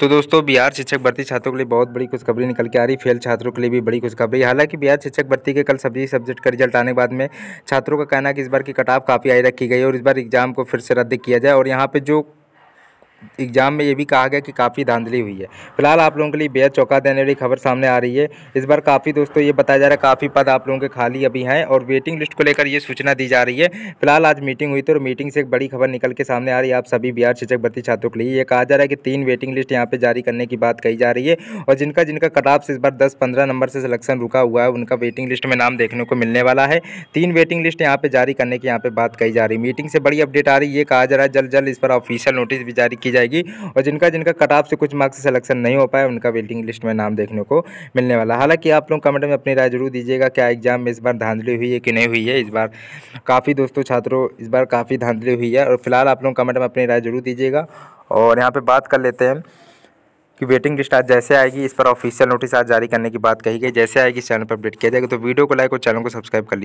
तो दोस्तों बिहार शिक्षक भर्ती छात्रों के लिए बहुत बड़ी खुशखबरी निकल के आ रही फेल छात्रों के लिए भी बड़ी खुशखबरी हालांकि बिहार शिक्षक भर्ती के कल सभी सब्जेक्ट का रिजल्ट आने के बाद में छात्रों का कहना है कि इस बार की कटाव काफ़ी आई रखी गई और इस बार एग्जाम को फिर से रद्द किया जाए और यहाँ पर जो एग्जाम में ये भी कहा गया कि काफ़ी धांधली हुई है फिलहाल आप लोगों के लिए बेहद चौंका देने वाली खबर सामने आ रही है इस बार काफ़ी दोस्तों ये बताया जा रहा है काफ़ी पद आप लोगों के खाली अभी हैं और वेटिंग लिस्ट को लेकर ये सूचना दी जा रही है फिलहाल आज मीटिंग हुई थी और मीटिंग से एक बड़ी खबर निकल के सामने आ रही है आप सभी बिहार शिक्षक भर्ती छात्रों के लिए ये कहा जा रहा है कि तीन वेटिंग लिस्ट यहाँ पर जारी करने की बात कही जा रही है और जिनका जिनका कटाप से इस बार दस पंद्रह नंबर से सिलेक्शन रुका हुआ है उनका वेटिंग लिस्ट में नाम देखने को मिलने वाला है तीन वेटिंग लिस्ट यहाँ पर जारी करने की यहाँ पर बात कही जा रही है मीटिंग से बड़ी अपडेट आ रही है ये कहा जा रहा है जल्द जल्द इस पर ऑफिशियल नोटिस भी जारी की जाएगी और जिनका जिनका कट ऑफ से कुछ मार्क्स सेलेक्शन सिलेक्शन नहीं हो पाया उनका वेटिंग लिस्ट में नाम देखने को मिलने वाला हालांकि आप लोग कमेंट में अपनी राय जरूर दीजिएगा क्या एग्जाम में इस बार धांधली हुई है कि नहीं हुई है इस बार काफ़ी दोस्तों छात्रों इस बार काफ़ी धांधली हुई है और फिलहाल आप लोग कमेंट में अपनी राय जरूर दीजिएगा और यहाँ पर बात कर लेते हैं कि वेटिंग लिस्ट आज जैसे आएगी इस पर ऑफिशियल नोटिस आज जारी करने की बात कही गई जैसे आएगी चैनल पर अपडेट किया जाएगा तो वीडियो को लाइक और चैनल को सब्सक्राइब कर लीजिए